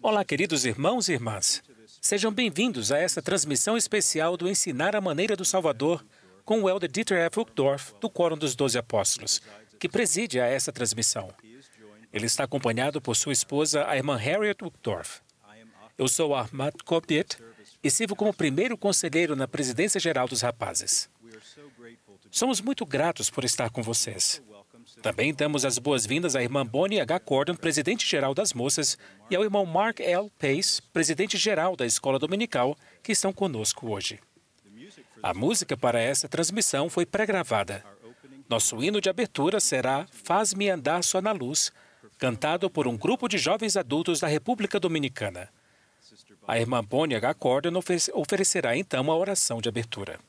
Olá, queridos irmãos e irmãs. Sejam bem-vindos a esta transmissão especial do Ensinar a Maneira do Salvador com o Elder Dieter F. Uchtdorf, do Quórum dos Doze Apóstolos, que preside a esta transmissão. Ele está acompanhado por sua esposa, a irmã Harriet Uchtdorf. Eu sou Ahmad Kopiet e sirvo como primeiro conselheiro na Presidência Geral dos Rapazes. Somos muito gratos por estar com vocês. Também damos as boas-vindas à irmã Bonnie H. Gordon, presidente-geral das moças, e ao irmão Mark L. Pace, presidente-geral da Escola Dominical, que estão conosco hoje. A música para essa transmissão foi pré-gravada. Nosso hino de abertura será Faz-me andar só na luz, cantado por um grupo de jovens adultos da República Dominicana. A irmã Bonnie H. Gordon oferecerá então a oração de abertura.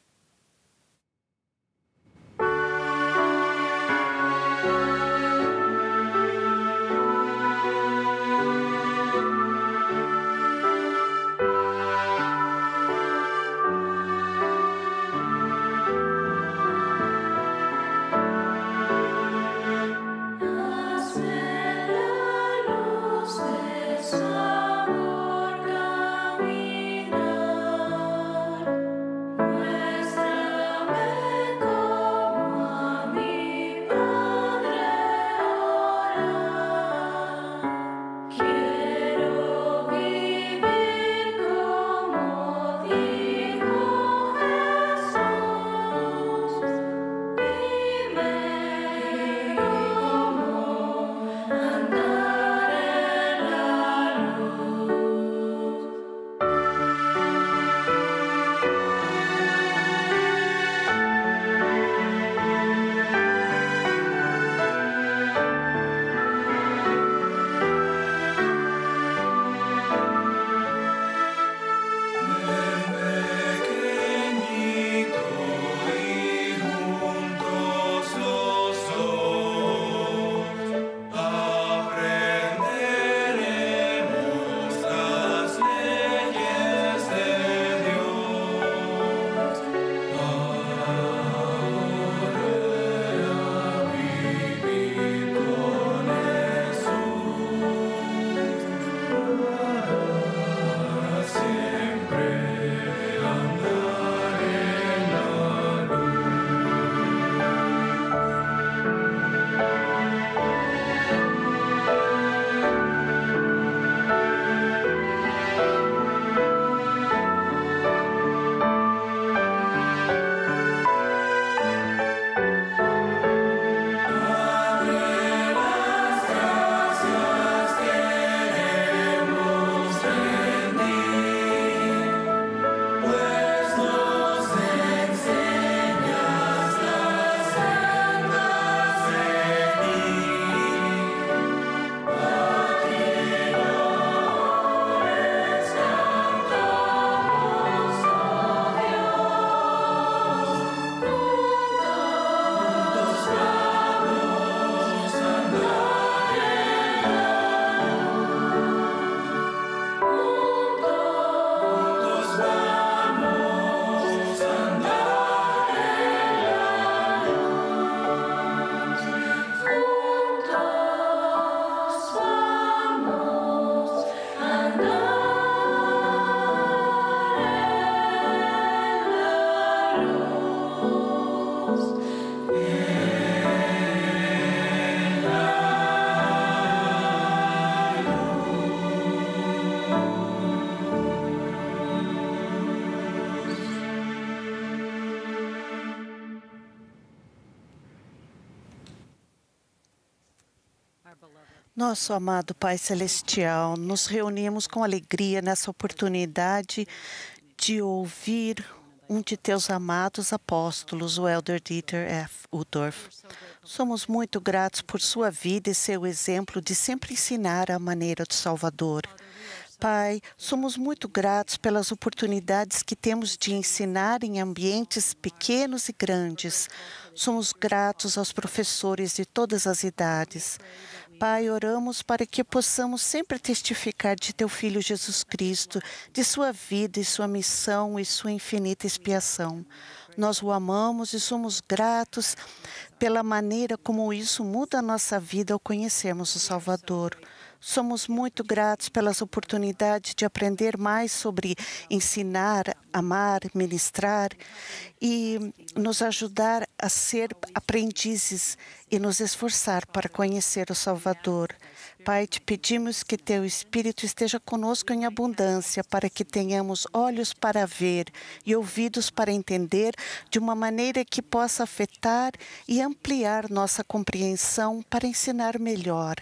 Nosso amado Pai Celestial, nos reunimos com alegria nessa oportunidade de ouvir um de teus amados apóstolos, o Elder Dieter F. Udorf. Somos muito gratos por sua vida e seu exemplo de sempre ensinar a maneira do Salvador. Pai, somos muito gratos pelas oportunidades que temos de ensinar em ambientes pequenos e grandes. Somos gratos aos professores de todas as idades. Pai, oramos para que possamos sempre testificar de Teu Filho Jesus Cristo, de Sua vida e Sua missão e Sua infinita expiação. Nós o amamos e somos gratos pela maneira como isso muda a nossa vida ao conhecermos o Salvador. Somos muito gratos pelas oportunidades de aprender mais sobre ensinar, amar, ministrar e nos ajudar a ser aprendizes e nos esforçar para conhecer o Salvador. Pai, te pedimos que teu Espírito esteja conosco em abundância, para que tenhamos olhos para ver e ouvidos para entender, de uma maneira que possa afetar e ampliar nossa compreensão para ensinar melhor,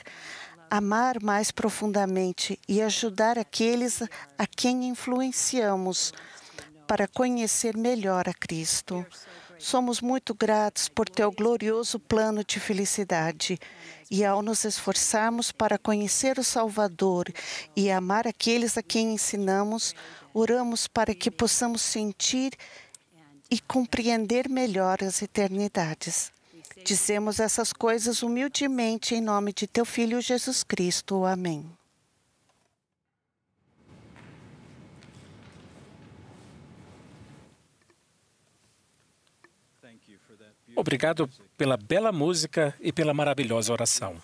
amar mais profundamente e ajudar aqueles a quem influenciamos para conhecer melhor a Cristo. Somos muito gratos por teu glorioso plano de felicidade. E ao nos esforçarmos para conhecer o Salvador e amar aqueles a quem ensinamos, oramos para que possamos sentir e compreender melhor as eternidades. Dizemos essas coisas humildemente em nome de teu Filho Jesus Cristo. Amém. Obrigado pela bela música e pela maravilhosa oração.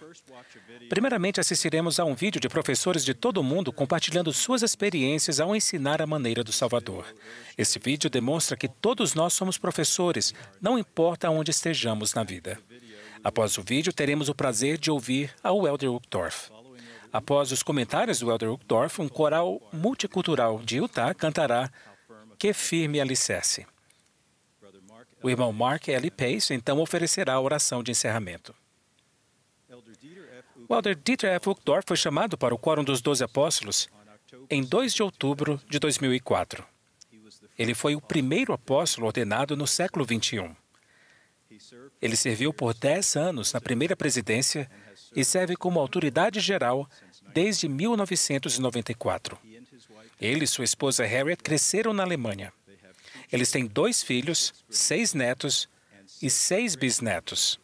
Primeiramente, assistiremos a um vídeo de professores de todo o mundo compartilhando suas experiências ao ensinar a maneira do Salvador. Esse vídeo demonstra que todos nós somos professores, não importa onde estejamos na vida. Após o vídeo, teremos o prazer de ouvir a Welder Uchtdorf. Após os comentários do Welder Uchtdorf, um coral multicultural de Utah cantará Que Firme Alicerce. O irmão Mark L. Pace então oferecerá a oração de encerramento. O elder Dieter F. Uchtdorf foi chamado para o Quórum dos Doze Apóstolos em 2 de outubro de 2004. Ele foi o primeiro apóstolo ordenado no século XXI. Ele serviu por 10 anos na primeira presidência e serve como autoridade geral desde 1994. Ele e sua esposa Harriet cresceram na Alemanha. Eles têm dois filhos, seis netos e seis bisnetos.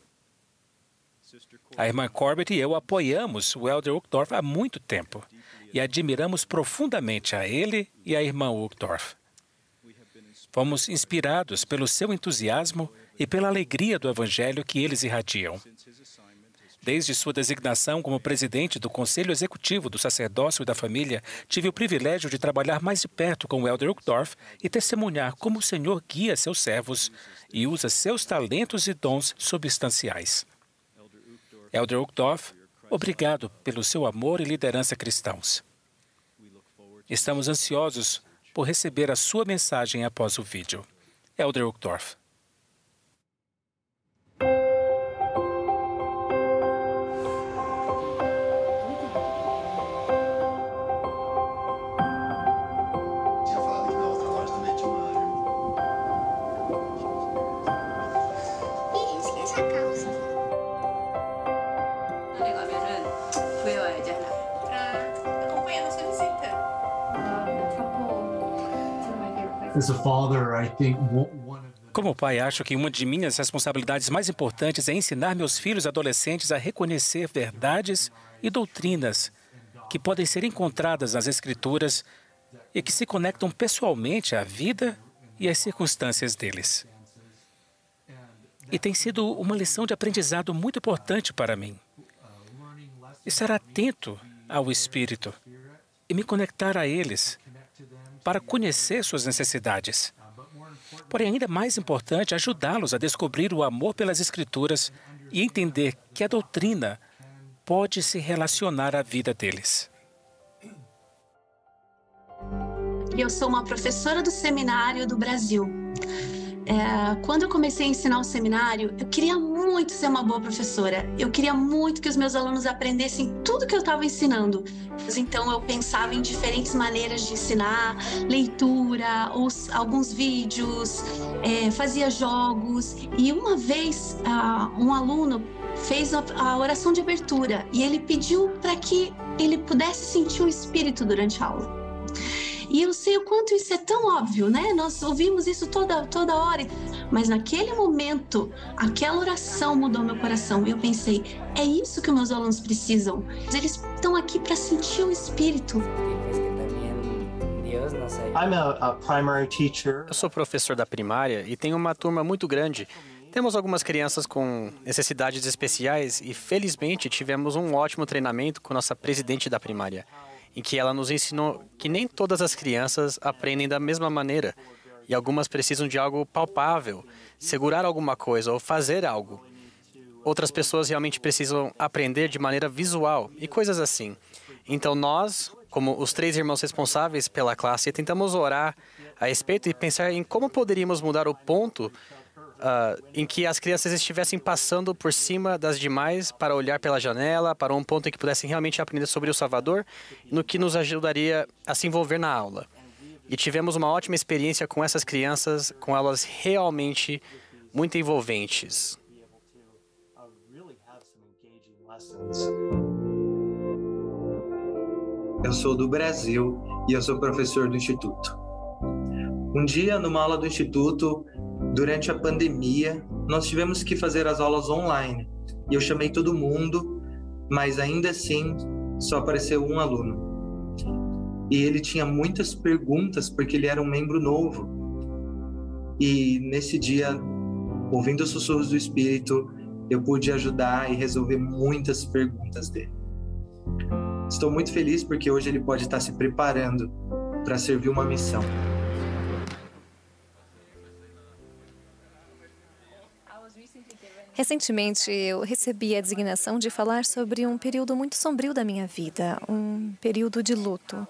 A irmã Corbett e eu apoiamos o Elder Uchtdorf há muito tempo e admiramos profundamente a ele e a irmã Uchtdorf. Fomos inspirados pelo seu entusiasmo e pela alegria do Evangelho que eles irradiam. Desde sua designação como presidente do Conselho Executivo do Sacerdócio e da Família, tive o privilégio de trabalhar mais de perto com o Elder Uchtdorf e testemunhar como o Senhor guia seus servos e usa seus talentos e dons substanciais. Elder Uchtdorf, obrigado pelo seu amor e liderança cristãos. Estamos ansiosos por receber a sua mensagem após o vídeo. Elder Uchtdorf. Como pai, acho que uma de minhas responsabilidades mais importantes é ensinar meus filhos adolescentes a reconhecer verdades e doutrinas que podem ser encontradas nas Escrituras e que se conectam pessoalmente à vida e às circunstâncias deles. E tem sido uma lição de aprendizado muito importante para mim. Estar atento ao Espírito e me conectar a eles para conhecer suas necessidades. Porém, ainda mais importante, é ajudá-los a descobrir o amor pelas Escrituras e entender que a doutrina pode se relacionar à vida deles. Eu sou uma professora do Seminário do Brasil. É, quando eu comecei a ensinar o seminário, eu queria muito ser uma boa professora. Eu queria muito que os meus alunos aprendessem tudo que eu estava ensinando. Então eu pensava em diferentes maneiras de ensinar, leitura, alguns vídeos, é, fazia jogos. E uma vez uh, um aluno fez a, a oração de abertura e ele pediu para que ele pudesse sentir o espírito durante a aula. E eu sei o quanto isso é tão óbvio, né? Nós ouvimos isso toda, toda hora, mas naquele momento, aquela oração mudou meu coração. Eu pensei, é isso que meus alunos precisam. Eles estão aqui para sentir o Espírito. Eu sou professor da primária e tenho uma turma muito grande. Temos algumas crianças com necessidades especiais e, felizmente, tivemos um ótimo treinamento com nossa presidente da primária em que ela nos ensinou que nem todas as crianças aprendem da mesma maneira e algumas precisam de algo palpável, segurar alguma coisa ou fazer algo. Outras pessoas realmente precisam aprender de maneira visual e coisas assim. Então nós, como os três irmãos responsáveis pela classe, tentamos orar a respeito e pensar em como poderíamos mudar o ponto uh, em que as crianças estivessem passando por cima das demais para olhar pela janela, para um ponto em que pudessem realmente aprender sobre o Salvador, no que nos ajudaria a se envolver na aula. E tivemos uma ótima experiência com essas crianças, com elas realmente muito envolventes. Eu sou do Brasil e eu sou professor do Instituto. Um dia, numa aula do Instituto, durante a pandemia, nós tivemos que fazer as aulas online. E eu chamei todo mundo, mas ainda assim só apareceu um aluno. E ele tinha muitas perguntas porque ele era um membro novo. E nesse dia, ouvindo os sussurros do espírito, eu pude ajudar e resolver muitas perguntas dele. Estou muito feliz porque hoje ele pode estar se preparando para servir uma missão. Recentemente eu recebi a designação de falar sobre um período muito sombrio da minha vida, um período de luto.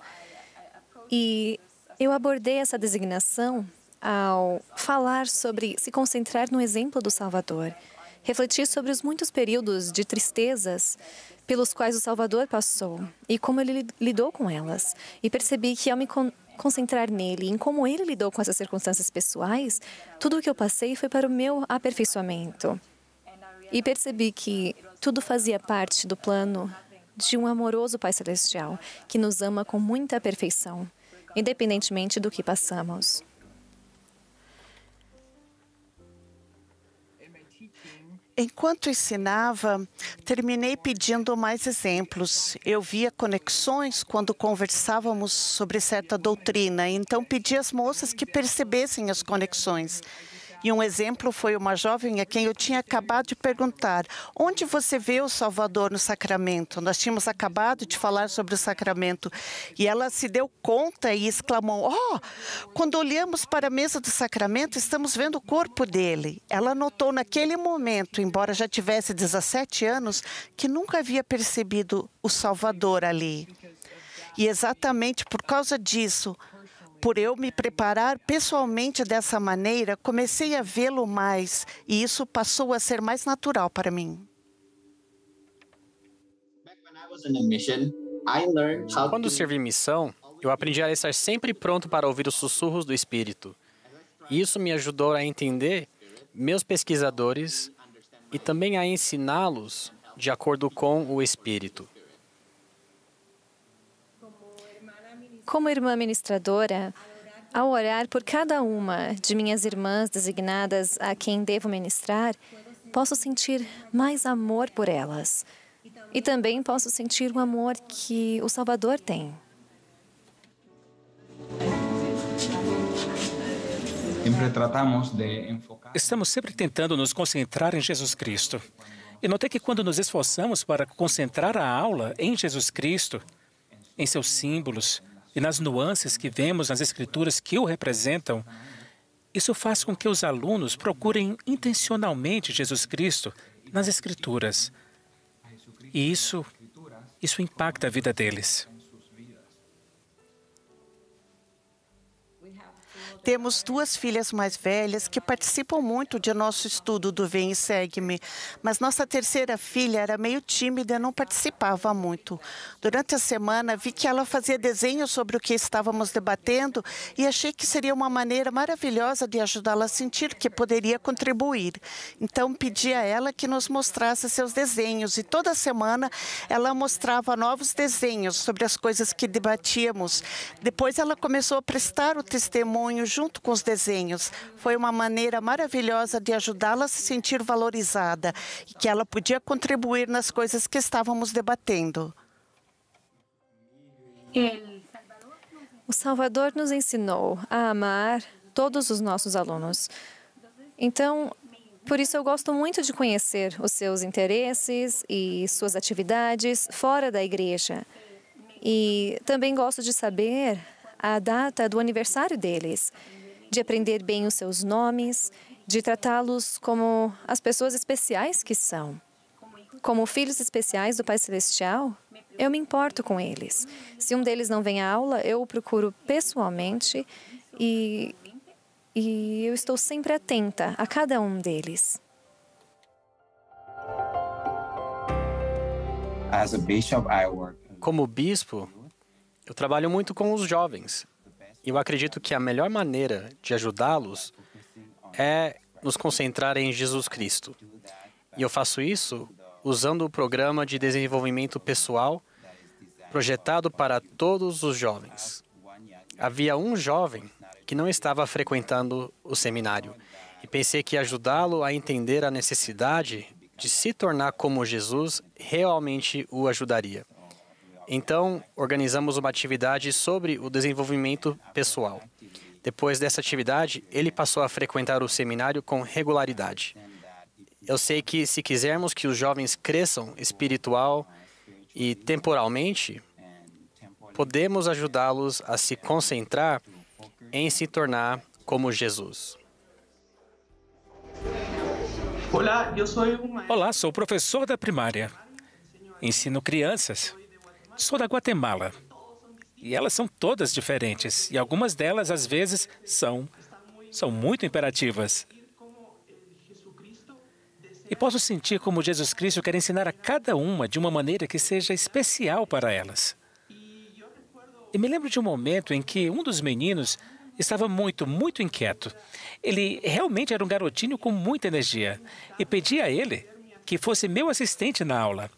E eu abordei essa designação ao falar sobre se concentrar no exemplo do Salvador, refletir sobre os muitos períodos de tristezas pelos quais o Salvador passou e como ele lidou com elas. E percebi que ao me con concentrar nele, em como ele lidou com essas circunstâncias pessoais, tudo o que eu passei foi para o meu aperfeiçoamento. E percebi que tudo fazia parte do plano de um amoroso Pai Celestial que nos ama com muita perfeição, independentemente do que passamos. Enquanto ensinava, terminei pedindo mais exemplos. Eu via conexões quando conversávamos sobre certa doutrina, então pedi às moças que percebessem as conexões. E um exemplo foi uma jovem a quem eu tinha acabado de perguntar: onde você vê o Salvador no sacramento? Nós tínhamos acabado de falar sobre o sacramento. E ela se deu conta e exclamou: Oh, quando olhamos para a mesa do sacramento, estamos vendo o corpo dele. Ela notou naquele momento, embora já tivesse 17 anos, que nunca havia percebido o Salvador ali. E exatamente por causa disso, por eu me preparar pessoalmente dessa maneira, comecei a vê-lo mais e isso passou a ser mais natural para mim. Quando servi missão, eu aprendi a estar sempre pronto para ouvir os sussurros do Espírito. Isso me ajudou a entender meus pesquisadores e também a ensiná-los de acordo com o Espírito. Como irmã ministradora, ao orar por cada uma de minhas irmãs designadas a quem devo ministrar, posso sentir mais amor por elas. E também posso sentir o amor que o Salvador tem. Estamos sempre tentando nos concentrar em Jesus Cristo. E notei que quando nos esforçamos para concentrar a aula em Jesus Cristo, em seus símbolos, e nas nuances que vemos nas escrituras que o representam, isso faz com que os alunos procurem intencionalmente Jesus Cristo nas escrituras. E isso, isso impacta a vida deles. Temos duas filhas mais velhas que participam muito de nosso estudo do Vem e Segue-me, mas nossa terceira filha era meio tímida e não participava muito. Durante a semana, vi que ela fazia desenhos sobre o que estávamos debatendo e achei que seria uma maneira maravilhosa de ajudá-la a sentir que poderia contribuir. Então, pedi a ela que nos mostrasse seus desenhos e toda semana ela mostrava novos desenhos sobre as coisas que debatíamos. Depois, ela começou a prestar o testemunho junto com os desenhos. Foi uma maneira maravilhosa de ajudá-la a se sentir valorizada e que ela podia contribuir nas coisas que estávamos debatendo. O Salvador nos ensinou a amar todos os nossos alunos. Então, por isso eu gosto muito de conhecer os seus interesses e suas atividades fora da igreja. E também gosto de saber a data do aniversário deles, de aprender bem os seus nomes, de tratá-los como as pessoas especiais que são. Como filhos especiais do Pai Celestial, eu me importo com eles. Se um deles não vem à aula, eu o procuro pessoalmente e, e eu estou sempre atenta a cada um deles. Como bispo, eu trabalho muito com os jovens. E eu acredito que a melhor maneira de ajudá-los é nos concentrar em Jesus Cristo. E eu faço isso usando o programa de desenvolvimento pessoal projetado para todos os jovens. Havia um jovem que não estava frequentando o seminário e pensei que ajudá-lo a entender a necessidade de se tornar como Jesus realmente o ajudaria. Então, organizamos uma atividade sobre o desenvolvimento pessoal. Depois dessa atividade, ele passou a frequentar o seminário com regularidade. Eu sei que, se quisermos que os jovens cresçam espiritual e temporalmente, podemos ajudá-los a se concentrar em se tornar como Jesus. Olá, eu sou Olá, sou professor da primária. Ensino crianças Sou da Guatemala. E elas são todas diferentes. E algumas delas, às vezes, são, são muito imperativas. E posso sentir como Jesus Cristo quer ensinar a cada uma de uma maneira que seja especial para elas. E me lembro de um momento em que um dos meninos estava muito, muito inquieto. Ele realmente era um garotinho com muita energia. E pedi a ele que fosse meu assistente na aula.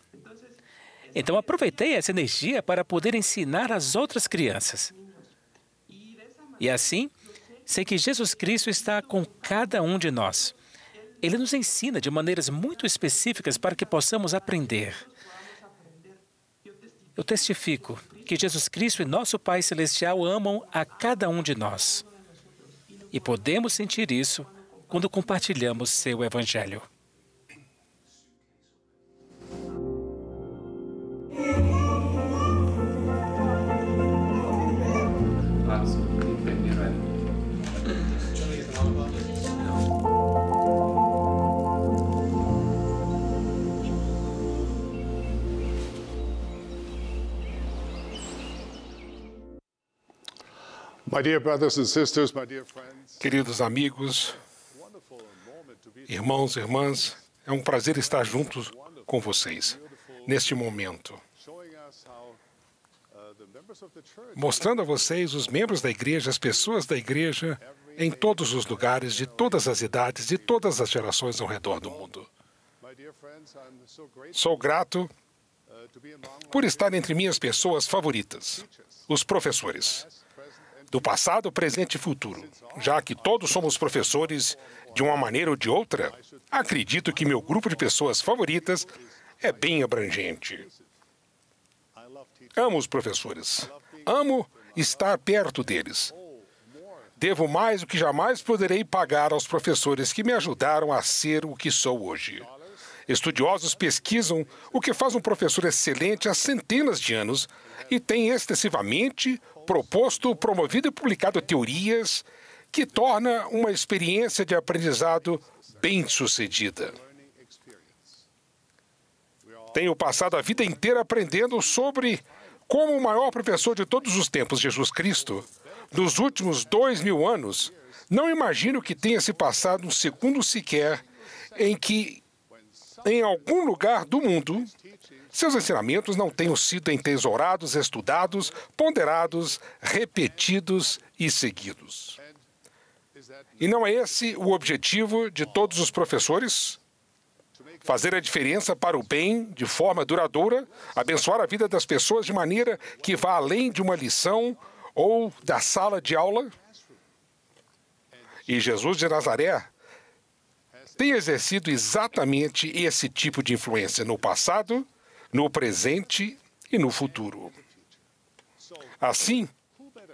Então aproveitei essa energia para poder ensinar as outras crianças. E assim, sei que Jesus Cristo está com cada um de nós. Ele nos ensina de maneiras muito específicas para que possamos aprender. Eu testifico que Jesus Cristo e nosso Pai Celestial amam a cada um de nós. E podemos sentir isso quando compartilhamos seu Evangelho. Queridos amigos, irmãos e irmãs, é um prazer estar juntos com vocês neste momento mostrando a vocês os membros da igreja, as pessoas da igreja, em todos os lugares, de todas as idades, de todas as gerações ao redor do mundo. Sou grato por estar entre minhas pessoas favoritas, os professores, do passado, presente e futuro. Já que todos somos professores, de uma maneira ou de outra, acredito que meu grupo de pessoas favoritas é bem abrangente. Amo os professores. Amo estar perto deles. Devo mais do que jamais poderei pagar aos professores que me ajudaram a ser o que sou hoje. Estudiosos pesquisam o que faz um professor excelente há centenas de anos e têm extensivamente proposto, promovido e publicado teorias que torna uma experiência de aprendizado bem-sucedida. Tenho passado a vida inteira aprendendo sobre como o maior professor de todos os tempos, Jesus Cristo, nos últimos dois mil anos, não imagino que tenha se passado um segundo sequer em que, em algum lugar do mundo, seus ensinamentos não tenham sido entesourados, estudados, ponderados, repetidos e seguidos. E não é esse o objetivo de todos os professores? fazer a diferença para o bem de forma duradoura, abençoar a vida das pessoas de maneira que vá além de uma lição ou da sala de aula. E Jesus de Nazaré tem exercido exatamente esse tipo de influência no passado, no presente e no futuro. Assim,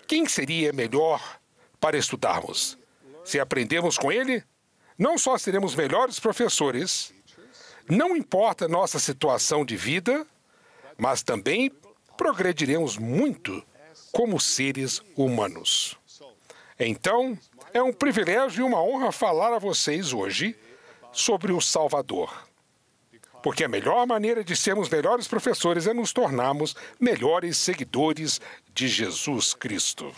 quem seria melhor para estudarmos? Se aprendemos com ele, não só seremos melhores professores, não importa nossa situação de vida, mas também progrediremos muito como seres humanos. Então, é um privilégio e uma honra falar a vocês hoje sobre o Salvador. Porque a melhor maneira de sermos melhores professores é nos tornarmos melhores seguidores de Jesus Cristo.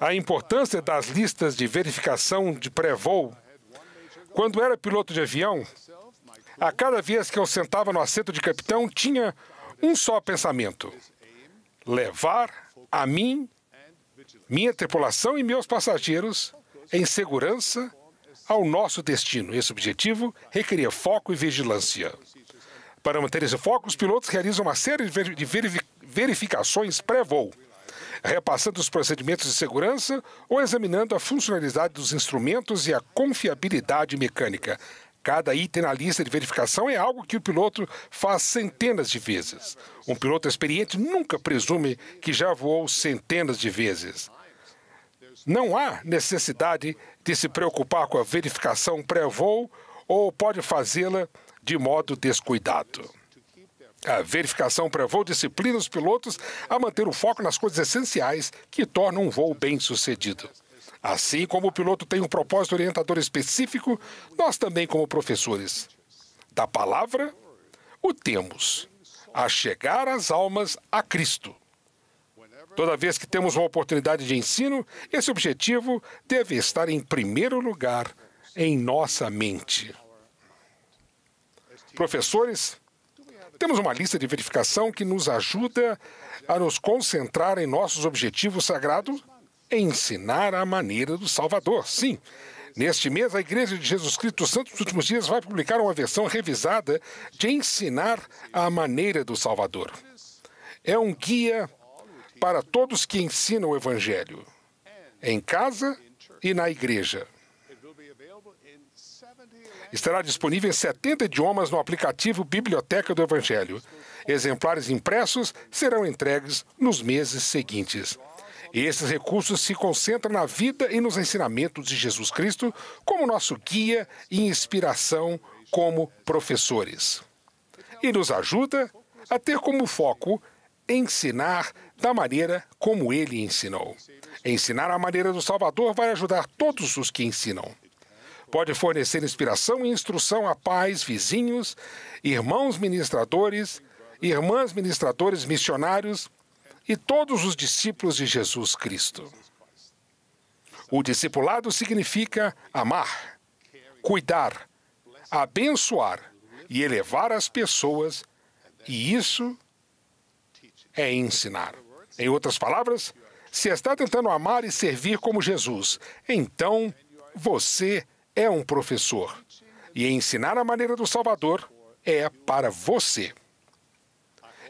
a importância das listas de verificação de pré-voo. Quando era piloto de avião, a cada vez que eu sentava no assento de capitão, tinha um só pensamento: levar a mim, minha tripulação e meus passageiros em segurança ao nosso destino. Esse objetivo requeria foco e vigilância. Para manter esse foco, os pilotos realizam uma série de verificações pré-voo repassando os procedimentos de segurança ou examinando a funcionalidade dos instrumentos e a confiabilidade mecânica. Cada item na lista de verificação é algo que o piloto faz centenas de vezes. Um piloto experiente nunca presume que já voou centenas de vezes. Não há necessidade de se preocupar com a verificação pré-voo ou pode fazê-la de modo descuidado. A verificação voo disciplina os pilotos a manter o foco nas coisas essenciais que tornam um voo bem sucedido. Assim como o piloto tem um propósito orientador específico, nós também, como professores da palavra, o temos a chegar as almas a Cristo. Toda vez que temos uma oportunidade de ensino, esse objetivo deve estar em primeiro lugar em nossa mente. Professores, temos uma lista de verificação que nos ajuda a nos concentrar em nossos objetivos sagrados e ensinar a maneira do Salvador. Sim, Neste mês, a Igreja de Jesus Cristo dos Santos dos Últimos Dias vai publicar uma versão revisada de Ensinar a Maneira do Salvador. É um guia para todos que ensinam o Evangelho, em casa e na igreja. Estará disponível em 70 idiomas no aplicativo Biblioteca do Evangelho. Exemplares impressos serão entregues nos meses seguintes. Esses recursos se concentram na vida e nos ensinamentos de Jesus Cristo como nosso guia e inspiração como professores. E nos ajuda a ter como foco ensinar da maneira como ele ensinou. Ensinar a maneira do Salvador vai ajudar todos os que ensinam pode fornecer inspiração e instrução a pais, vizinhos, irmãos ministradores, irmãs ministradores, missionários e todos os discípulos de Jesus Cristo. O discipulado significa amar, cuidar, abençoar e elevar as pessoas, e isso é ensinar. Em outras palavras, se está tentando amar e servir como Jesus, então você é é um professor. E ensinar a maneira do Salvador é para você.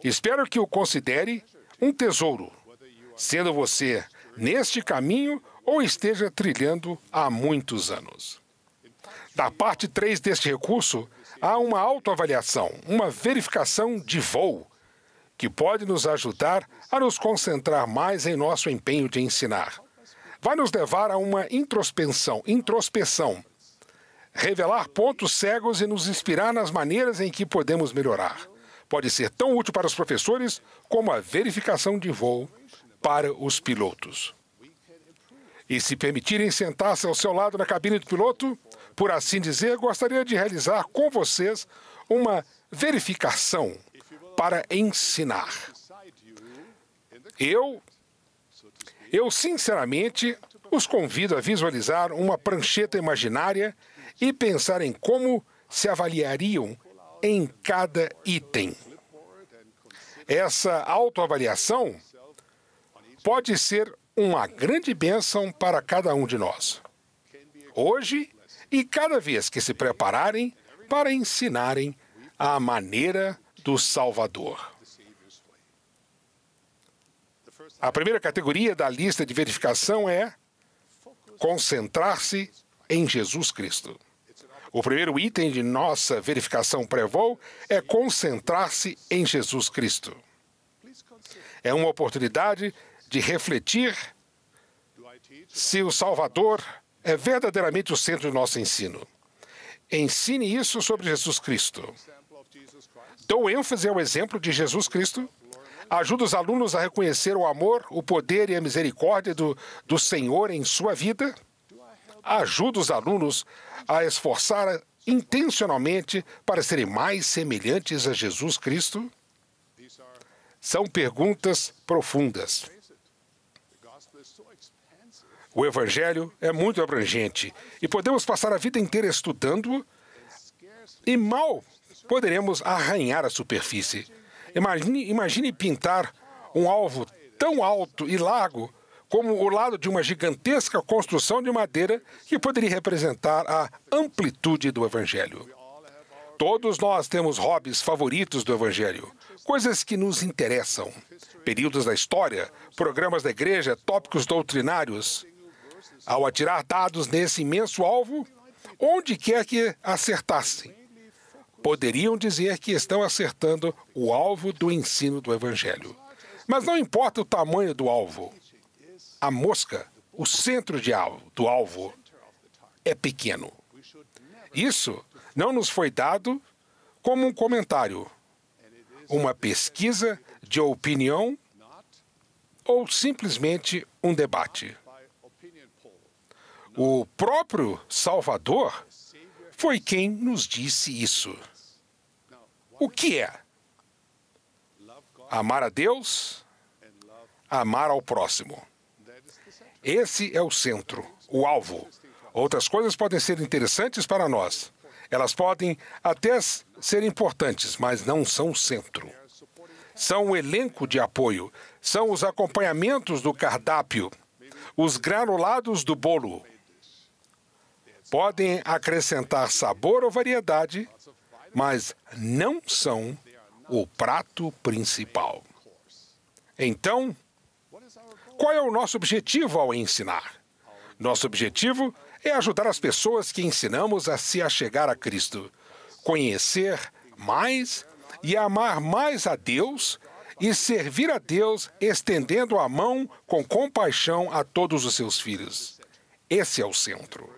Espero que o considere um tesouro, sendo você neste caminho ou esteja trilhando há muitos anos. Da parte 3 deste recurso, há uma autoavaliação, uma verificação de voo, que pode nos ajudar a nos concentrar mais em nosso empenho de ensinar. Vai nos levar a uma introspecção, introspecção revelar pontos cegos e nos inspirar nas maneiras em que podemos melhorar. Pode ser tão útil para os professores como a verificação de voo para os pilotos. E se permitirem sentar-se ao seu lado na cabine do piloto, por assim dizer, gostaria de realizar com vocês uma verificação para ensinar. Eu, eu sinceramente os convido a visualizar uma prancheta imaginária e pensar em como se avaliariam em cada item. Essa autoavaliação pode ser uma grande bênção para cada um de nós. Hoje e cada vez que se prepararem para ensinarem a maneira do Salvador. A primeira categoria da lista de verificação é concentrar-se em Jesus Cristo. O primeiro item de nossa verificação pré-voo é concentrar-se em Jesus Cristo. É uma oportunidade de refletir se o Salvador é verdadeiramente o centro do nosso ensino. Ensine isso sobre Jesus Cristo. Dou ênfase ao exemplo de Jesus Cristo. Ajuda os alunos a reconhecer o amor, o poder e a misericórdia do, do Senhor em sua vida ajuda os alunos a esforçar intencionalmente para serem mais semelhantes a Jesus Cristo? São perguntas profundas. O Evangelho é muito abrangente e podemos passar a vida inteira estudando e mal poderemos arranhar a superfície. Imagine, imagine pintar um alvo tão alto e largo como o lado de uma gigantesca construção de madeira que poderia representar a amplitude do Evangelho. Todos nós temos hobbies favoritos do Evangelho, coisas que nos interessam, períodos da história, programas da igreja, tópicos doutrinários. Ao atirar dados nesse imenso alvo, onde quer que acertassem, poderiam dizer que estão acertando o alvo do ensino do Evangelho. Mas não importa o tamanho do alvo, a mosca, o centro alvo, do alvo, é pequeno. Isso não nos foi dado como um comentário, uma pesquisa de opinião ou simplesmente um debate. O próprio Salvador foi quem nos disse isso. O que é? Amar a Deus, amar ao próximo. Esse é o centro, o alvo. Outras coisas podem ser interessantes para nós. Elas podem até ser importantes, mas não são o centro. São o elenco de apoio, são os acompanhamentos do cardápio, os granulados do bolo. Podem acrescentar sabor ou variedade, mas não são o prato principal. Então, qual é o nosso objetivo ao ensinar? Nosso objetivo é ajudar as pessoas que ensinamos a se achegar a Cristo, conhecer mais e amar mais a Deus e servir a Deus estendendo a mão com compaixão a todos os seus filhos. Esse é o centro.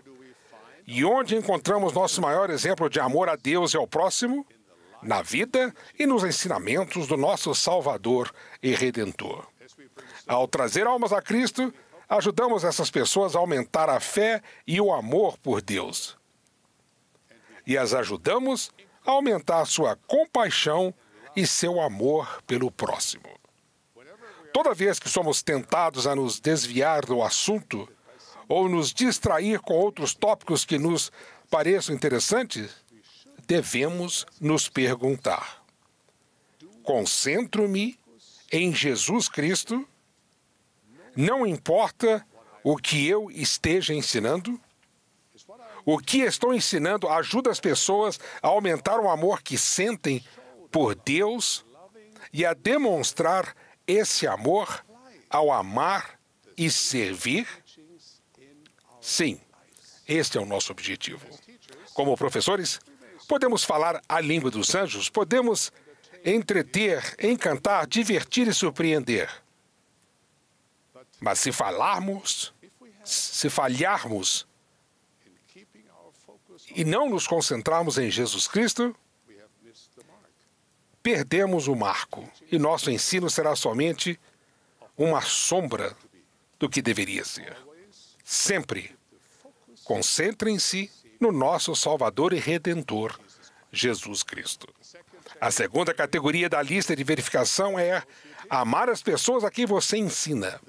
E onde encontramos nosso maior exemplo de amor a Deus e ao próximo? Na vida e nos ensinamentos do nosso Salvador e Redentor. Ao trazer almas a Cristo, ajudamos essas pessoas a aumentar a fé e o amor por Deus. E as ajudamos a aumentar sua compaixão e seu amor pelo próximo. Toda vez que somos tentados a nos desviar do assunto ou nos distrair com outros tópicos que nos pareçam interessantes, devemos nos perguntar: concentro-me em Jesus Cristo? Não importa o que eu esteja ensinando, o que estou ensinando ajuda as pessoas a aumentar o amor que sentem por Deus e a demonstrar esse amor ao amar e servir? Sim, este é o nosso objetivo. Como professores, podemos falar a língua dos anjos, podemos entreter, encantar, divertir e surpreender. Mas se falarmos, se falharmos e não nos concentrarmos em Jesus Cristo, perdemos o marco e nosso ensino será somente uma sombra do que deveria ser. Sempre concentrem-se no nosso Salvador e Redentor, Jesus Cristo. A segunda categoria da lista de verificação é amar as pessoas a quem você ensina.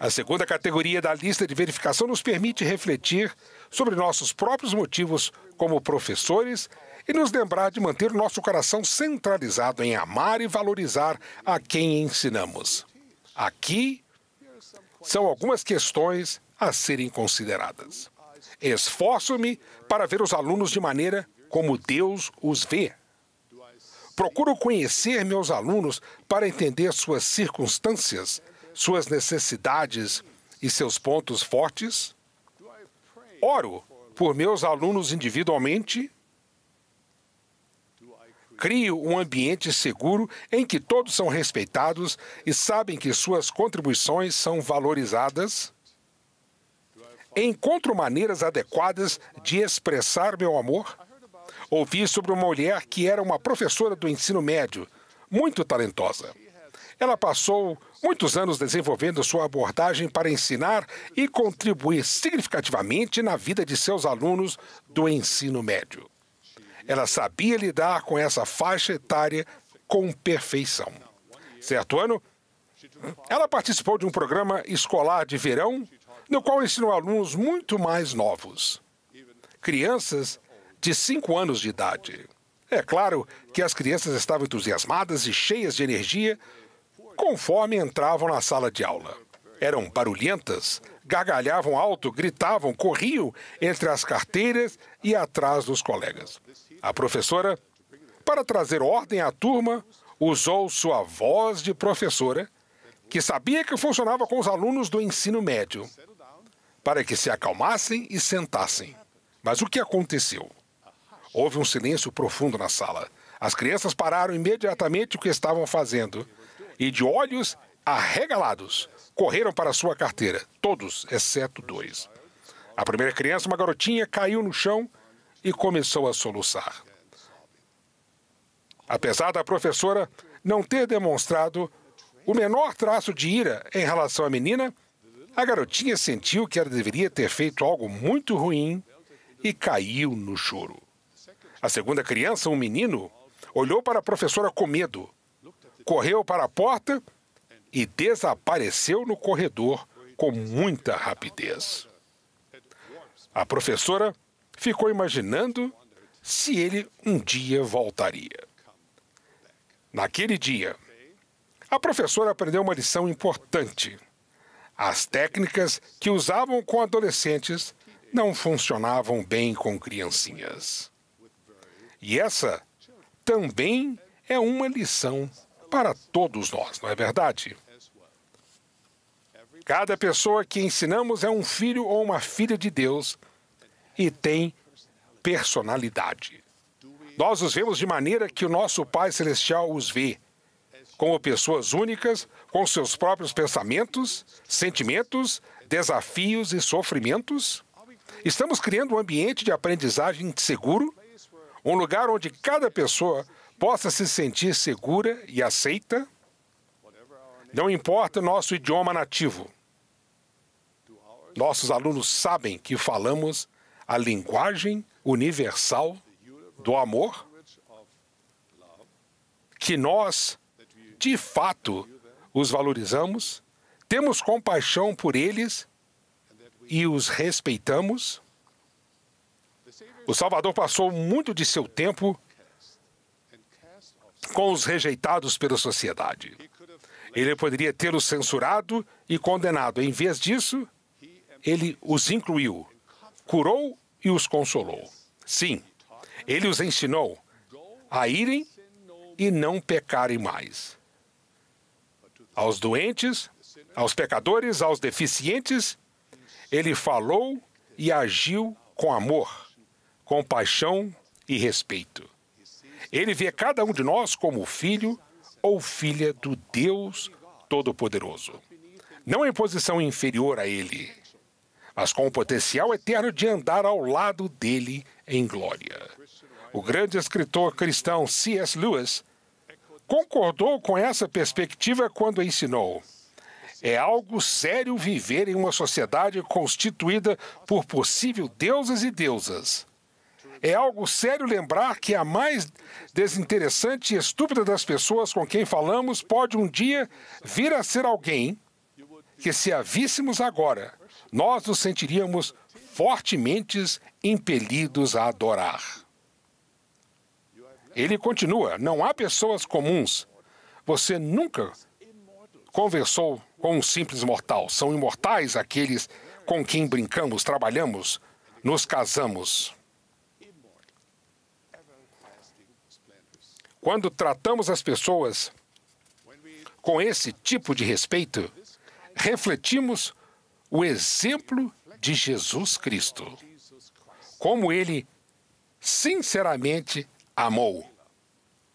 A segunda categoria da lista de verificação nos permite refletir sobre nossos próprios motivos como professores e nos lembrar de manter o nosso coração centralizado em amar e valorizar a quem ensinamos. Aqui são algumas questões a serem consideradas. Esforço-me para ver os alunos de maneira como Deus os vê. Procuro conhecer meus alunos para entender suas circunstâncias suas necessidades e seus pontos fortes? Oro por meus alunos individualmente? Crio um ambiente seguro em que todos são respeitados e sabem que suas contribuições são valorizadas? Encontro maneiras adequadas de expressar meu amor? Ouvi sobre uma mulher que era uma professora do ensino médio, muito talentosa. Ela passou muitos anos desenvolvendo sua abordagem para ensinar e contribuir significativamente na vida de seus alunos do ensino médio. Ela sabia lidar com essa faixa etária com perfeição. Certo ano, ela participou de um programa escolar de verão no qual ensinou alunos muito mais novos, crianças de 5 anos de idade. É claro que as crianças estavam entusiasmadas e cheias de energia conforme entravam na sala de aula. Eram barulhentas, gargalhavam alto, gritavam, corriam entre as carteiras e atrás dos colegas. A professora, para trazer ordem à turma, usou sua voz de professora, que sabia que funcionava com os alunos do ensino médio, para que se acalmassem e sentassem. Mas o que aconteceu? Houve um silêncio profundo na sala. As crianças pararam imediatamente o que estavam fazendo e de olhos arregalados, correram para sua carteira, todos exceto dois. A primeira criança, uma garotinha, caiu no chão e começou a soluçar. Apesar da professora não ter demonstrado o menor traço de ira em relação à menina, a garotinha sentiu que ela deveria ter feito algo muito ruim e caiu no choro. A segunda criança, um menino, olhou para a professora com medo correu para a porta e desapareceu no corredor com muita rapidez. A professora ficou imaginando se ele um dia voltaria. Naquele dia, a professora aprendeu uma lição importante. As técnicas que usavam com adolescentes não funcionavam bem com criancinhas. E essa também é uma lição para todos nós, não é verdade? Cada pessoa que ensinamos é um filho ou uma filha de Deus e tem personalidade. Nós os vemos de maneira que o nosso Pai Celestial os vê, como pessoas únicas, com seus próprios pensamentos, sentimentos, desafios e sofrimentos. Estamos criando um ambiente de aprendizagem seguro, um lugar onde cada pessoa possa se sentir segura e aceita, não importa o nosso idioma nativo. Nossos alunos sabem que falamos a linguagem universal do amor, que nós, de fato, os valorizamos, temos compaixão por eles e os respeitamos. O Salvador passou muito de seu tempo com os rejeitados pela sociedade. Ele poderia tê-los censurado e condenado. Em vez disso, ele os incluiu, curou e os consolou. Sim, ele os ensinou a irem e não pecarem mais. Aos doentes, aos pecadores, aos deficientes, ele falou e agiu com amor, compaixão e respeito. Ele vê cada um de nós como filho ou filha do Deus Todo-Poderoso. Não em posição inferior a Ele, mas com o potencial eterno de andar ao lado dele em glória. O grande escritor cristão C.S. Lewis concordou com essa perspectiva quando ensinou. É algo sério viver em uma sociedade constituída por possível deuses e deusas é algo sério lembrar que a mais desinteressante e estúpida das pessoas com quem falamos pode um dia vir a ser alguém que, se a víssemos agora, nós nos sentiríamos fortemente impelidos a adorar. Ele continua: não há pessoas comuns. Você nunca conversou com um simples mortal. São imortais aqueles com quem brincamos, trabalhamos, nos casamos. Quando tratamos as pessoas com esse tipo de respeito, refletimos o exemplo de Jesus Cristo, como ele sinceramente amou.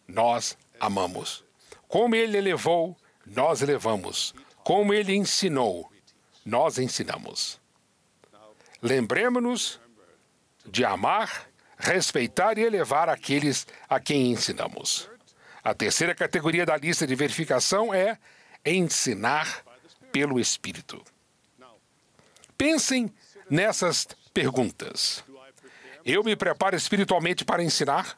Nós amamos. Como ele elevou, nós elevamos. Como ele ensinou, nós ensinamos. Lembremos-nos de amar respeitar e elevar aqueles a quem ensinamos. A terceira categoria da lista de verificação é ensinar pelo Espírito. Pensem nessas perguntas. Eu me preparo espiritualmente para ensinar?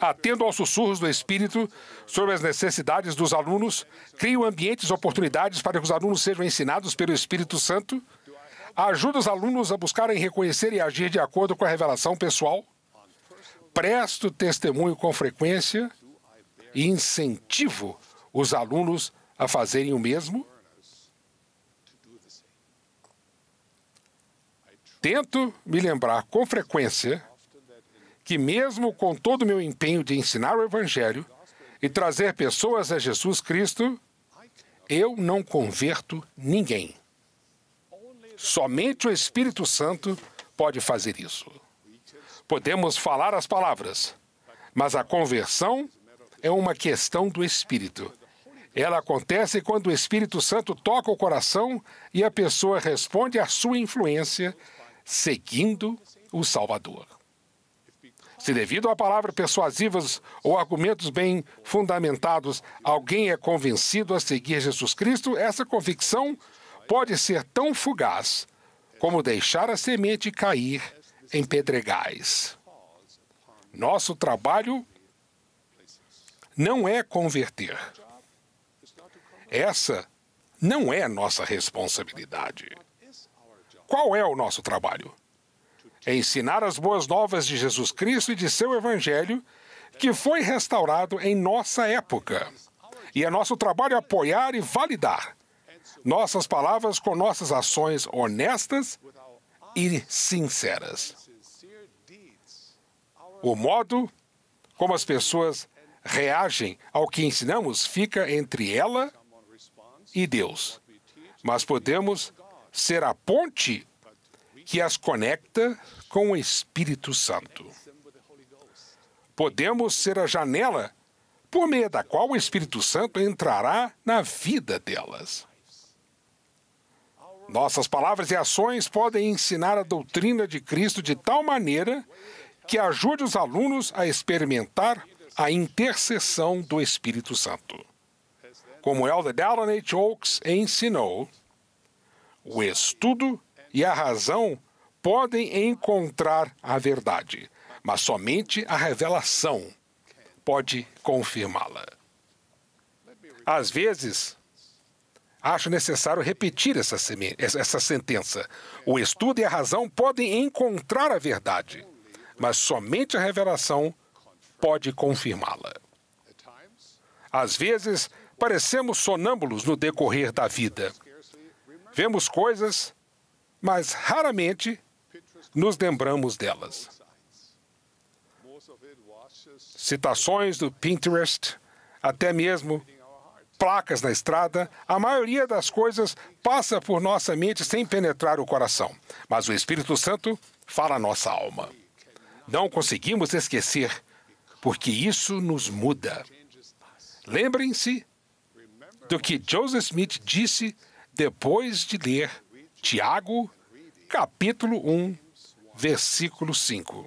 Atendo aos sussurros do Espírito sobre as necessidades dos alunos? Crio ambientes e oportunidades para que os alunos sejam ensinados pelo Espírito Santo? ajuda os alunos a buscarem reconhecer e agir de acordo com a revelação pessoal, presto testemunho com frequência e incentivo os alunos a fazerem o mesmo. Tento me lembrar com frequência que, mesmo com todo o meu empenho de ensinar o Evangelho e trazer pessoas a Jesus Cristo, eu não converto ninguém. Somente o Espírito Santo pode fazer isso. Podemos falar as palavras, mas a conversão é uma questão do Espírito. Ela acontece quando o Espírito Santo toca o coração e a pessoa responde à sua influência, seguindo o Salvador. Se devido a palavras persuasivas ou argumentos bem fundamentados, alguém é convencido a seguir Jesus Cristo, essa convicção pode ser tão fugaz como deixar a semente cair em pedregais. Nosso trabalho não é converter. Essa não é nossa responsabilidade. Qual é o nosso trabalho? É ensinar as boas novas de Jesus Cristo e de seu Evangelho, que foi restaurado em nossa época. E é nosso trabalho apoiar e validar nossas palavras com nossas ações honestas e sinceras. O modo como as pessoas reagem ao que ensinamos fica entre ela e Deus. Mas podemos ser a ponte que as conecta com o Espírito Santo. Podemos ser a janela por meio da qual o Espírito Santo entrará na vida delas. Nossas palavras e ações podem ensinar a doutrina de Cristo de tal maneira que ajude os alunos a experimentar a intercessão do Espírito Santo. Como Elder Dallin H. Oaks ensinou, o estudo e a razão podem encontrar a verdade, mas somente a revelação pode confirmá-la. Às vezes, Acho necessário repetir essa, essa sentença. O estudo e a razão podem encontrar a verdade, mas somente a revelação pode confirmá-la. Às vezes, parecemos sonâmbulos no decorrer da vida. Vemos coisas, mas raramente nos lembramos delas. Citações do Pinterest, até mesmo placas na estrada, a maioria das coisas passa por nossa mente sem penetrar o coração, mas o Espírito Santo fala a nossa alma. Não conseguimos esquecer, porque isso nos muda. Lembrem-se do que Joseph Smith disse depois de ler Tiago, capítulo 1, versículo 5.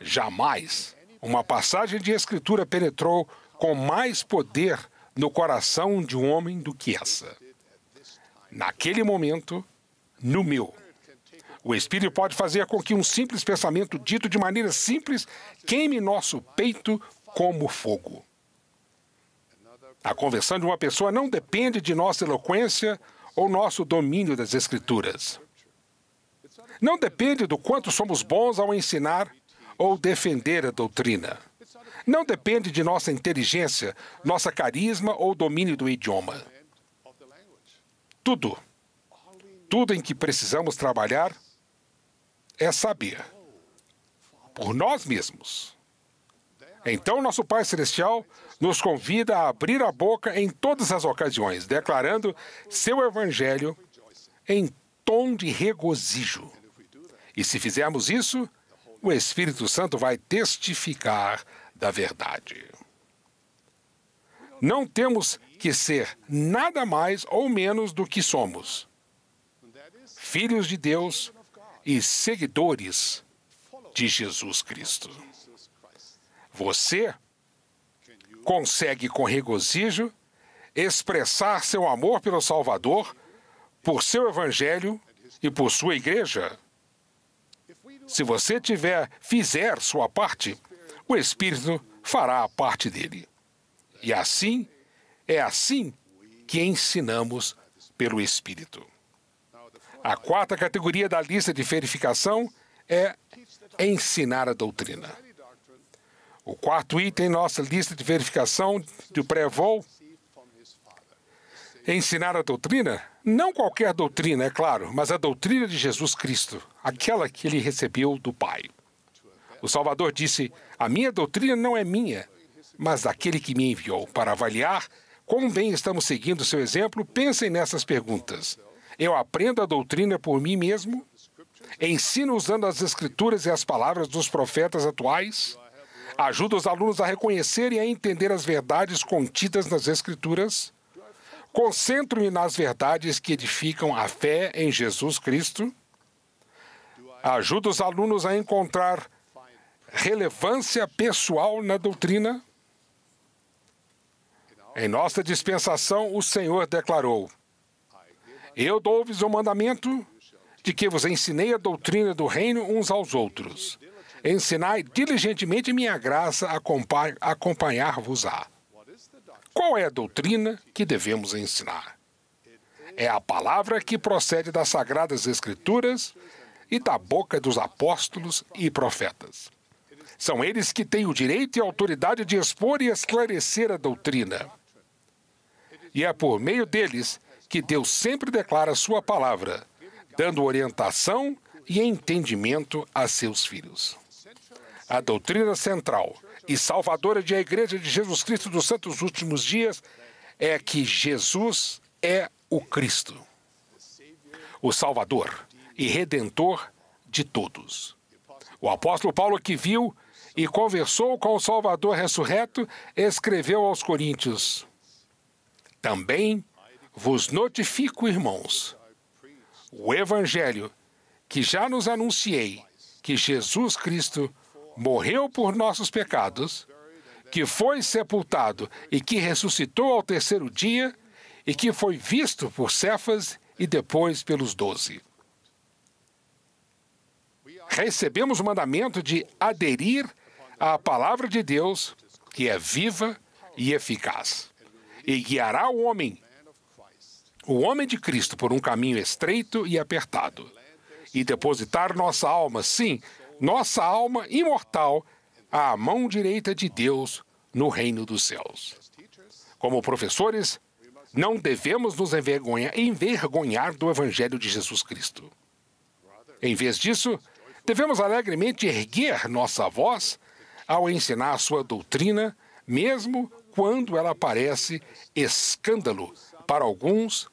Jamais uma passagem de Escritura penetrou com mais poder no coração de um homem do que essa. Naquele momento, no meu. O Espírito pode fazer com que um simples pensamento dito de maneira simples queime nosso peito como fogo. A conversão de uma pessoa não depende de nossa eloquência ou nosso domínio das Escrituras. Não depende do quanto somos bons ao ensinar ou defender a doutrina não depende de nossa inteligência, nossa carisma ou domínio do idioma. Tudo, tudo em que precisamos trabalhar é saber por nós mesmos. Então, nosso Pai Celestial nos convida a abrir a boca em todas as ocasiões, declarando seu Evangelho em tom de regozijo. E se fizermos isso, o Espírito Santo vai testificar da verdade. Não temos que ser nada mais ou menos do que somos: filhos de Deus e seguidores de Jesus Cristo. Você consegue com regozijo expressar seu amor pelo Salvador, por seu Evangelho e por sua igreja? Se você tiver, fizer sua parte, o Espírito fará a parte dele. E assim, é assim que ensinamos pelo Espírito. A quarta categoria da lista de verificação é ensinar a doutrina. O quarto item em nossa lista de verificação do pré-voo ensinar a doutrina, não qualquer doutrina, é claro, mas a doutrina de Jesus Cristo, aquela que ele recebeu do Pai. O Salvador disse: A minha doutrina não é minha, mas daquele que me enviou. Para avaliar quão bem estamos seguindo seu exemplo, pensem nessas perguntas. Eu aprendo a doutrina por mim mesmo? Ensino usando as escrituras e as palavras dos profetas atuais? Ajuda os alunos a reconhecer e a entender as verdades contidas nas escrituras? Concentro-me nas verdades que edificam a fé em Jesus Cristo? Ajuda os alunos a encontrar relevância pessoal na doutrina? Em nossa dispensação, o Senhor declarou: Eu dou-vos o mandamento de que vos ensinei a doutrina do reino uns aos outros. Ensinai diligentemente minha graça, acompanhar-vos-á. Qual é a doutrina que devemos ensinar? É a palavra que procede das Sagradas Escrituras e da boca dos apóstolos e profetas. São eles que têm o direito e a autoridade de expor e esclarecer a doutrina. E é por meio deles que Deus sempre declara sua palavra, dando orientação e entendimento a seus filhos. A doutrina central e salvadora de a Igreja de Jesus Cristo dos Santos Últimos Dias é que Jesus é o Cristo, o Salvador e Redentor de todos. O apóstolo Paulo que viu e conversou com o Salvador ressurreto, escreveu aos Coríntios: Também vos notifico, irmãos, o Evangelho que já nos anunciei, que Jesus Cristo morreu por nossos pecados, que foi sepultado e que ressuscitou ao terceiro dia, e que foi visto por Cefas e depois pelos doze. Recebemos o mandamento de aderir à palavra de Deus, que é viva e eficaz, e guiará o homem, o homem de Cristo, por um caminho estreito e apertado, e depositar nossa alma, sim, nossa alma imortal, à mão direita de Deus no reino dos céus. Como professores, não devemos nos envergonhar, envergonhar do Evangelho de Jesus Cristo. Em vez disso, devemos alegremente erguer nossa voz ao ensinar sua doutrina, mesmo quando ela parece escândalo para alguns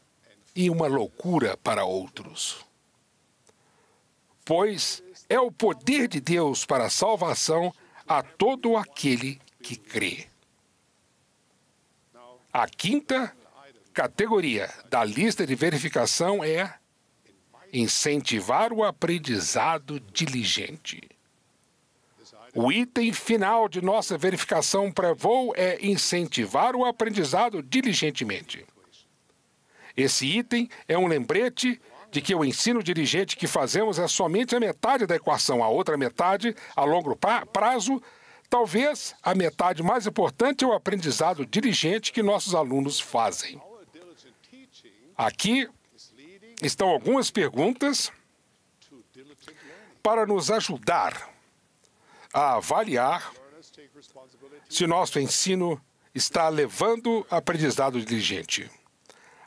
e uma loucura para outros. Pois é o poder de Deus para a salvação a todo aquele que crê. A quinta categoria da lista de verificação é incentivar o aprendizado diligente. O item final de nossa verificação pré-voo é incentivar o aprendizado diligentemente. Esse item é um lembrete de que o ensino dirigente que fazemos é somente a metade da equação, a outra metade, a longo prazo, talvez a metade mais importante é o aprendizado dirigente que nossos alunos fazem. Aqui estão algumas perguntas para nos ajudar a avaliar se nosso ensino está levando aprendizado diligente.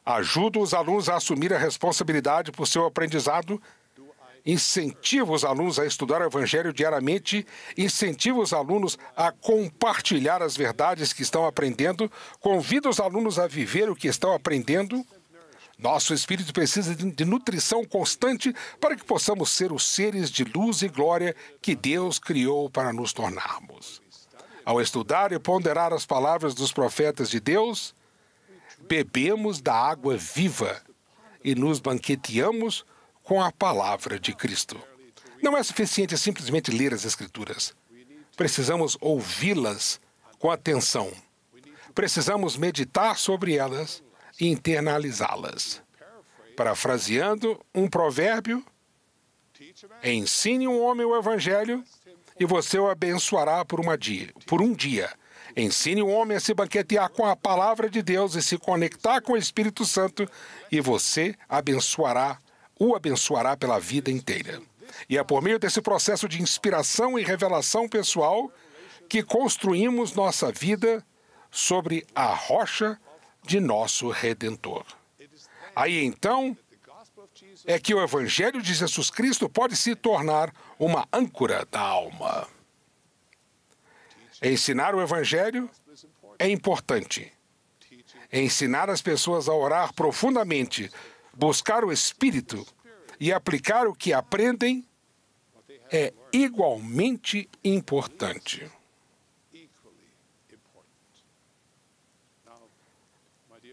Ajuda os alunos a assumir a responsabilidade por seu aprendizado. Incentiva os alunos a estudar o Evangelho diariamente. Incentiva os alunos a compartilhar as verdades que estão aprendendo. Convida os alunos a viver o que estão aprendendo nosso espírito precisa de nutrição constante para que possamos ser os seres de luz e glória que Deus criou para nos tornarmos. Ao estudar e ponderar as palavras dos profetas de Deus, bebemos da água viva e nos banqueteamos com a palavra de Cristo. Não é suficiente simplesmente ler as Escrituras. Precisamos ouvi-las com atenção. Precisamos meditar sobre elas internalizá-las. Parafraseando um provérbio, ensine um homem o evangelho e você o abençoará por, dia, por um dia. Ensine o homem a se banquetear com a palavra de Deus e se conectar com o Espírito Santo e você abençoará, o abençoará pela vida inteira. E é por meio desse processo de inspiração e revelação pessoal que construímos nossa vida sobre a rocha de nosso Redentor. Aí então é que o Evangelho de Jesus Cristo pode se tornar uma âncora da alma. Ensinar o Evangelho é importante. Ensinar as pessoas a orar profundamente, buscar o Espírito e aplicar o que aprendem é igualmente importante.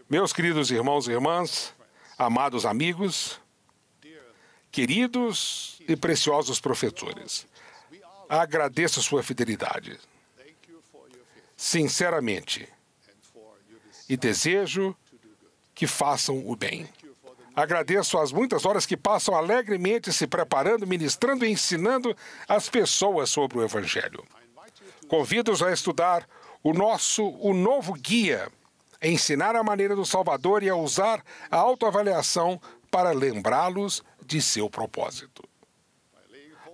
Meus queridos irmãos e irmãs, amados amigos, queridos e preciosos professores, agradeço sua fidelidade, sinceramente, e desejo que façam o bem. Agradeço as muitas horas que passam alegremente se preparando, ministrando e ensinando as pessoas sobre o Evangelho. Convido-os a estudar o nosso o novo guia ensinar a maneira do Salvador e a usar a autoavaliação para lembrá-los de seu propósito.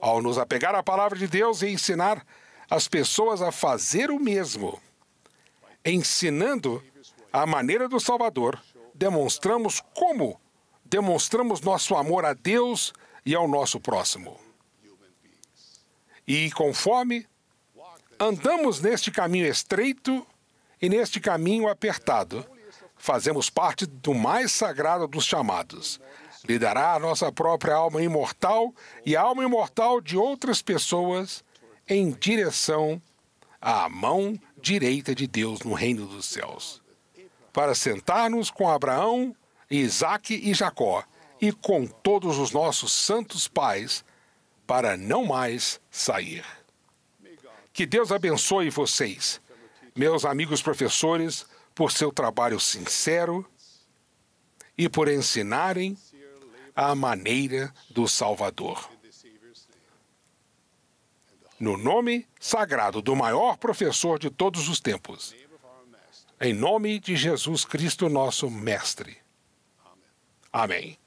Ao nos apegar à palavra de Deus e ensinar as pessoas a fazer o mesmo, ensinando a maneira do Salvador, demonstramos como demonstramos nosso amor a Deus e ao nosso próximo. E conforme andamos neste caminho estreito, e neste caminho apertado, fazemos parte do mais sagrado dos chamados. Lidará a nossa própria alma imortal e a alma imortal de outras pessoas em direção à mão direita de Deus no reino dos céus. Para sentar-nos com Abraão, Isaac e Jacó e com todos os nossos santos pais para não mais sair. Que Deus abençoe vocês meus amigos professores, por seu trabalho sincero e por ensinarem a maneira do Salvador. No nome sagrado do maior professor de todos os tempos, em nome de Jesus Cristo, nosso Mestre. Amém.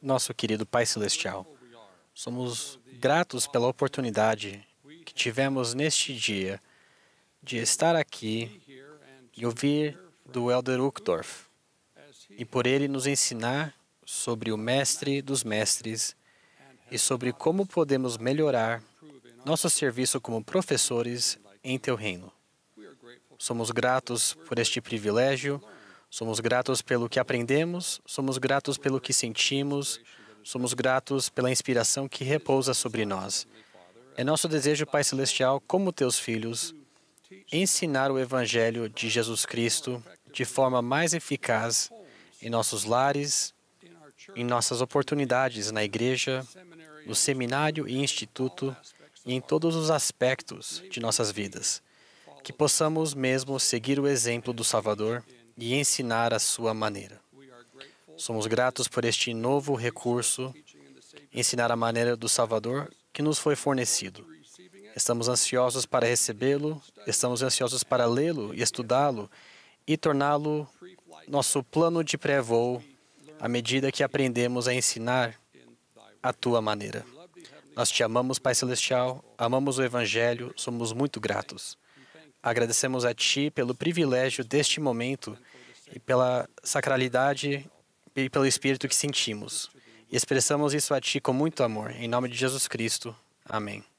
Nosso querido Pai Celestial, somos gratos pela oportunidade que tivemos neste dia de estar aqui e ouvir do Elder Uchtdorf e por ele nos ensinar sobre o Mestre dos Mestres e sobre como podemos melhorar nosso serviço como professores em teu reino. Somos gratos por este privilégio Somos gratos pelo que aprendemos, somos gratos pelo que sentimos, somos gratos pela inspiração que repousa sobre nós. É nosso desejo, Pai Celestial, como teus filhos, ensinar o Evangelho de Jesus Cristo de forma mais eficaz em nossos lares, em nossas oportunidades na igreja, no seminário e instituto e em todos os aspectos de nossas vidas. Que possamos mesmo seguir o exemplo do Salvador e ensinar à sua maneira. Somos gratos por este novo recurso, ensinar a maneira do Salvador, que nos foi fornecido. Estamos ansiosos para recebê-lo, estamos ansiosos para lê-lo e estudá-lo e torná-lo nosso plano de pré-voo à medida que aprendemos a ensinar a tua maneira. Nós te amamos, Pai Celestial, amamos o Evangelho, somos muito gratos. Agradecemos a Ti pelo privilégio deste momento e pela sacralidade e pelo Espírito que sentimos. E expressamos isso a Ti com muito amor. Em nome de Jesus Cristo. Amém.